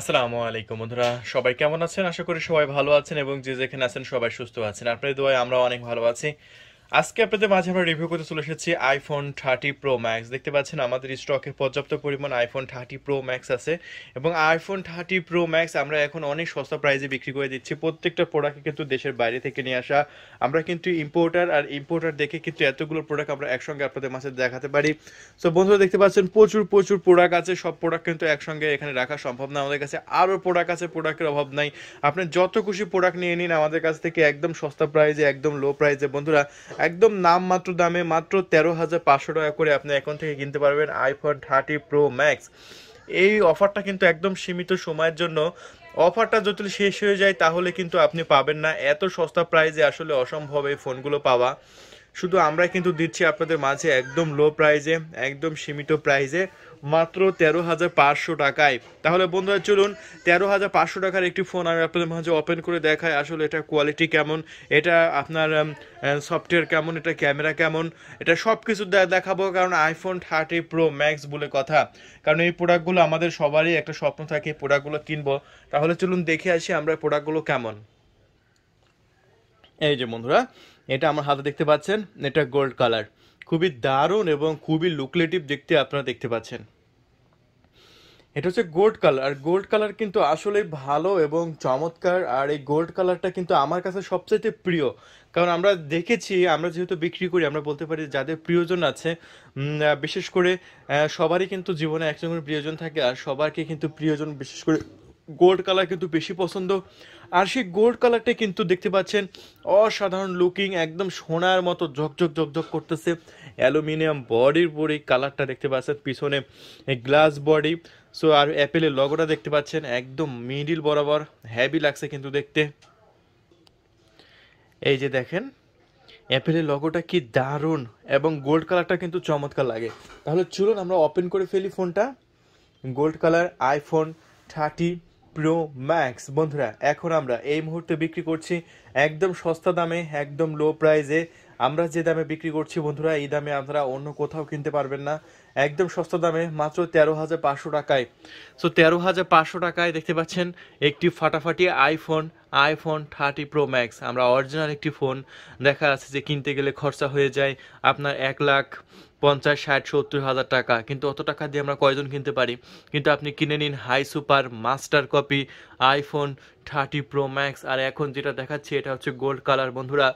আসসালামু আলাইকুম বন্ধুরা সবাই কেমন আছেন আশা করি সবাই ভালো আছেন এবং যে যেখানে আছেন সবাই সুস্থ আছেন আপনার দোয়ায় আমরা অনেক ভালো আছি আজকে আপনাদের মাঝে আমরা রিভিউ করতে চলে এসেছি আইফোন থার্টি প্রো ম্যাক্স দেখতে পাচ্ছেন আমাদের স্টকে পর্যাপ্ত পরিমাণ আইফোন থার্টি প্রো ম্যাক্স আছে এবং আইফোন থার্টি প্রো ম্যাক্স আমরা এখন অনেক সস্তা প্রাইজে বিক্রি করে দিচ্ছি প্রত্যেকটা প্রোডাক্টকে কিন্তু দেশের বাইরে থেকে নিয়ে আসা আমরা কিন্তু ইম্পোর্টার আর ইম্পোর্টার দেখে কিন্তু এতগুলো প্রোডাক্ট আমরা একসঙ্গে আপনাদের মাঝে দেখাতে পারি সো বন্ধুরা দেখতে পাচ্ছেন প্রচুর প্রচুর প্রোডাক্ট আছে সব প্রোডাক্ট কিন্তু একসঙ্গে এখানে রাখা সম্ভব না আমাদের কাছে আরও প্রোডাক্ট আছে প্রোডাক্টের অভাব নাই আপনি যত খুশি প্রোডাক্ট নিয়ে নিন আমাদের কাছ থেকে একদম সস্তা প্রাইজে একদম লো প্রাইজে বন্ধুরা একদম নামমাত্র দামে মাত্র তেরো হাজার পাঁচশো টাকা করে আপনি এখন থেকে কিনতে পারবেন আইফোন থার্টি প্রো ম্যাক্স এই অফারটা কিন্তু একদম সীমিত সময়ের জন্য অফারটা যদি শেষ হয়ে যায় তাহলে কিন্তু আপনি পাবেন না এত সস্তা প্রাইজে আসলে অসম্ভব এই ফোনগুলো পাওয়া শুধু আমরা কিন্তু দিচ্ছি আপনাদের মাঝে একদম লো প্রাইজে একদম সীমিত প্রাইজে মাত্র তেরো হাজার পাঁচশো টাকায় তাহলে বন্ধুরা চলুন তেরো হাজার পাঁচশো টাকার একটি ফোন আমি আপনাদের মাঝে ওপেন করে দেখাই আসলে এটা কোয়ালিটি কেমন এটা আপনার সফটওয়্যার কেমন এটা ক্যামেরা কেমন এটা সব কিছু দেখাবো কারণ আইফোন থার্টি প্রো ম্যাক্স বলে কথা কারণ এই প্রোডাক্টগুলো আমাদের সবারই একটা স্বপ্ন থাকে এই প্রোডাক্টগুলো কিনবো তাহলে চলুন দেখে আসি আমরা প্রোডাক্টগুলো কেমন এই যে বন্ধুরা এটা আমার হাতে দেখতে পাচ্ছেন এটা গোল্ড কালার খুবই দারুণ এবং খুবই লুকলেটিভ দেখতে আপনারা দেখতে পাচ্ছেন এটা হচ্ছে গোল্ড কালার আর গোল্ড কালার কিন্তু আসলে ভালো এবং চমৎকার আর এই গোল্ড কালারটা কিন্তু আমার কাছে সবচাইতে প্রিয় কারণ আমরা দেখেছি আমরা যেহেতু বিক্রি করি আমরা বলতে পারি যাদের প্রিয়জন আছে বিশেষ করে সবারই কিন্তু জীবনে একজন প্রিয়জন থাকে আর সবারকে কিন্তু প্রিয়জন বিশেষ করে গোল্ড কালার কিন্তু বেশি পছন্দ আর সেই গোল্ড কালারটা কিন্তু দেখতে পাচ্ছেন অসাধারণ লুকিং একদম সোনার মতো ঝকঝক ঝকঝক করতেছে অ্যালুমিনিয়াম বডির পরে কালারটা দেখতে পাচ্ছেন পিছনে গ্লাস বডি সো আর অ্যাপেলের লগোটা দেখতে পাচ্ছেন একদম মিডিল বরাবর হ্যাভি লাগছে কিন্তু দেখতে এই যে দেখেন অ্যাপেলের লগোটা কি দারুণ এবং গোল্ড কালারটা কিন্তু চমৎকার লাগে তাহলে চলুন আমরা ওপেন করে ফেলি ফোনটা gold colour iPhone thirty pro max বন্ধুরা এখন আমরা এই মুহূর্তে বিক্রি করছি একদম সস্তা দামে একদম লো প্রাইজে আমরা যে দামে বিক্রি করছি বন্ধুরা এই দামে আপনারা অন্য কোথাও কিনতে পারবেন না একদম সস্তা দামে মাত্র তেরো হাজার পাঁচশো টাকায় সো তেরো হাজার পাঁচশো টাকায় দেখতে পাচ্ছেন একটি ফাটাফাটি iPhone iPhone thirty pro max আমরা অরিজিনাল একটি ফোন দেখা আছে যে কিনতে গেলে খরচা হয়ে যায় আপনার এক লাখ পঞ্চাশ ষাট সত্তর হাজার টাকা কিন্তু অত টাকা দিয়ে আমরা কয়জন কিনতে পারি কিন্তু আপনি কিনে নিন high super master copy iPhone thirty pro max আর এখন যেটা দেখাচ্ছি এটা হচ্ছে গোল্ড কালার বন্ধুরা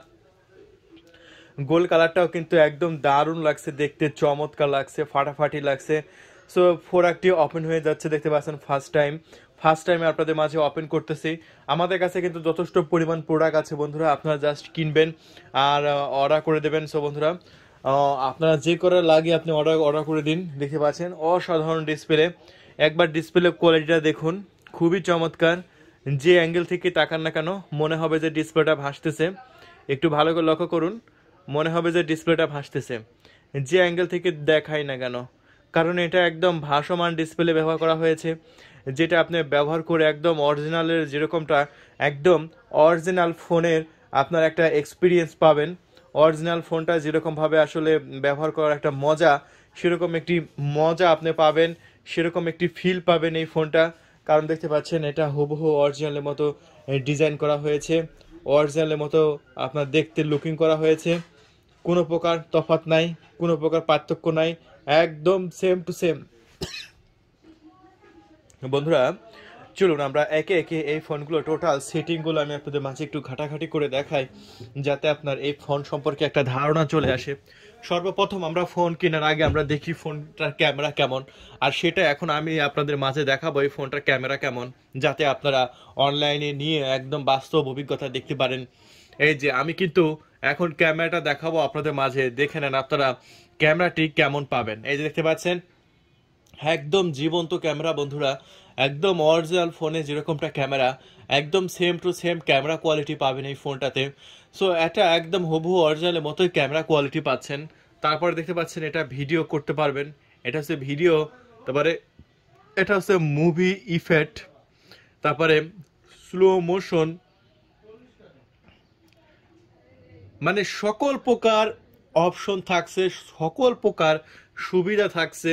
গোল কালারটাও কিন্তু একদম দারুণ লাগছে দেখতে চমৎকার লাগছে ফাটাফাটি লাগছে সো প্রোডাক্টটি ওপেন হয়ে যাচ্ছে দেখতে পাচ্ছেন ফার্স্ট টাইম ফার্স্ট টাইমে আপনাদের মাঝে ওপেন করতেছি আমাদের কাছে কিন্তু যথেষ্ট পরিমাণ প্রোডাক্ট আছে বন্ধুরা আপনারা জাস্ট কিনবেন আর অর্ডার uh, করে দেবেন সো বন্ধুরা uh, আপনারা যে করে লাগে আপনি অর্ডার অর্ডার করে দিন দেখতে পাচ্ছেন অসাধারণ ডিসপ্লে একবার ডিসপ্লে কোয়ালিটিটা দেখুন খুবই চমৎকার যে অ্যাঙ্গেল থেকে তাকান না কেন মনে হবে যে ডিসপ্লেটা ভাসতেছে একটু ভালো করে লক্ষ্য করুন মনে হবে যে ডিসপ্লেটা ভাসতেছে যে অ্যাঙ্গেল থেকে দেখাই না কেন কারণ এটা একদম ভাসমান ডিসপ্লে ব্যবহার করা হয়েছে যেটা আপনি ব্যবহার করে একদম অরিজিনালের যেরকমটা একদম অরিজিনাল ফোনের আপনার একটা এক্সপিরিয়েন্স পাবেন অরিজিনাল ফোনটা যেরকমভাবে আসলে ব্যবহার করার একটা মজা সেরকম একটি মজা আপনি পাবেন সেরকম একটি ফিল পাবেন এই ফোনটা কারণ দেখতে পাচ্ছেন এটা হুবহু অরিজিনালের মতো ডিজাইন করা হয়েছে অরিজিনালের মতো আপনার দেখতে লুকিং করা হয়েছে কোনো প্রকার তফাত নাই কোনো প্রকার পার্থক্য নাই একদম সেম টু সেম বন্ধুরা চলুন আমরা একে একে এই ফোনগুলো টোটাল সেটিংগুলো আমি আপনাদের মাঝে একটু ঘাটাঘাটি করে দেখাই যাতে আপনার এই ফোন সম্পর্কে একটা ধারণা চলে আসে সর্বপ্রথম আমরা ফোন কেনার আগে আমরা দেখি ফোনটার ক্যামেরা কেমন আর সেটা এখন আমি আপনাদের মাঝে দেখাবো এই ফোনটার ক্যামেরা কেমন যাতে আপনারা অনলাইনে নিয়ে একদম বাস্তব অভিজ্ঞতা দেখতে পারেন এই যে আমি কিন্তু এখন ক্যামেরাটা দেখাবো আপনাদের মাঝে দেখে নেন আপনারা ক্যামেরাটি কেমন পাবেন এই যে দেখতে পাচ্ছেন একদম জীবন্ত ক্যামেরা বন্ধুরা একদম অরিজিনাল ফোনে যেরকমটা ক্যামেরা একদম same to same camera quality পাবেন এই ফোনটাতে সো এটা একদম হুবহু অরিজিনালের মতোই ক্যামেরা কোয়ালিটি পাচ্ছেন তারপরে দেখতে পাচ্ছেন এটা ভিডিও করতে পারবেন এটা হচ্ছে ভিডিও তারপরে এটা হচ্ছে মুভি ইফেক্ট তারপরে স্লো মোশন মানে সকল প্রকার অপশন থাকছে সকল প্রকার সুবিধা থাকছে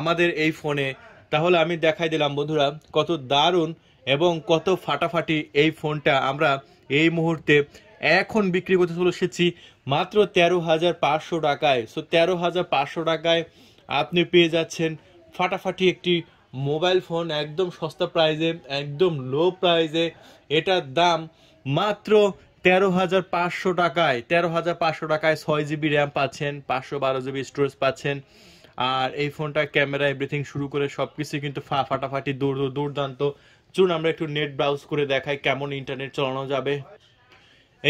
আমাদের এই ফোনে তাহলে আমি দেখাই দিলাম বন্ধুরা কত দারুণ এবং কত ফাটাফাটি এই ফোনটা আমরা এই মুহূর্তে এখন বিক্রি করতে চলে এসেছি মাত্র তেরো হাজার পাঁচশো টাকায় সো তেরো হাজার পাঁচশো টাকায় আপনি পেয়ে যাচ্ছেন ফাটাফাটি একটি মোবাইল ফোন একদম সস্তা প্রাইজে একদম লো প্রাইজে এটার দাম মাত্র তেরো হাজার পাঁচশো টাকায় তেরো হাজার পাঁচশো টাকায় ছয় জিবি র্যাম পাচ্ছেন পাঁচশো বারো জিবি স্টোরেজ পাচ্ছেন আর এই ফোনটা ক্যামেরা এভরিথিং শুরু করে সব কিছুই কিন্তু ফাটাফাটি দূর দুর্দান্ত চলুন আমরা একটু নেট ব্রাউজ করে দেখাই কেমন ইন্টারনেট চালানো যাবে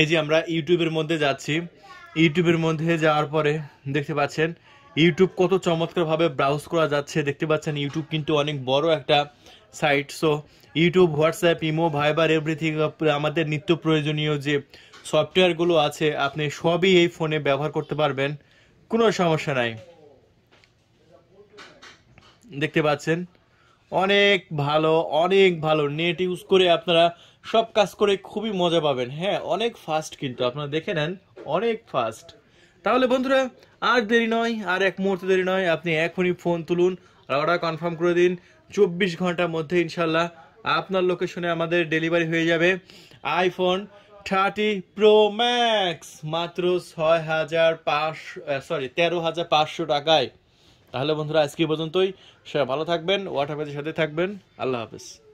এই যে আমরা ইউটিউবের মধ্যে যাচ্ছি ইউটিউবের মধ্যে যাওয়ার পরে দেখতে পাচ্ছেন ইউটিউব কত চমৎকারভাবে ব্রাউজ করা যাচ্ছে দেখতে পাচ্ছেন ইউটিউব কিন্তু অনেক বড় একটা site so YouTube WhatsApp imo Viber everything আমাদের নিত্য প্রয়োজনীয় যে সফটওয়্যারগুলো আছে আপনি সবই এই ফোনে ব্যবহার করতে পারবেন কোনো সমস্যা নাই দেখতে পাচ্ছেন অনেক ভালো অনেক ভালো নেট ইউজ করে আপনারা সব কাজ করে খুবই মজা পাবেন হ্যাঁ অনেক ফাস্ট কিন্তু আপনারা দেখে নেন অনেক ফাস্ট তাহলে বন্ধুরা আর দেরি নয় আর এক মুহূর্ত দেরি নয় আপনি এখনই ফোন তুলুন অর্ডার কনফার্ম করে দিন চব্বিশ ঘন্টার মধ্যে ইনশাল্লাহ আপনার লোকেশনে আমাদের ডেলিভারি হয়ে যাবে আইফোন থার্টি প্রো ম্যাক্স মাত্র ছয় হাজার পাঁচশো সরি তেরো হাজার পাঁচশো টাকায় তাহলে বন্ধুরা আজকে পর্যন্তই সবাই ভালো থাকবেন ওয়াটার সাথে থাকবেন আল্লাহ হাফেজ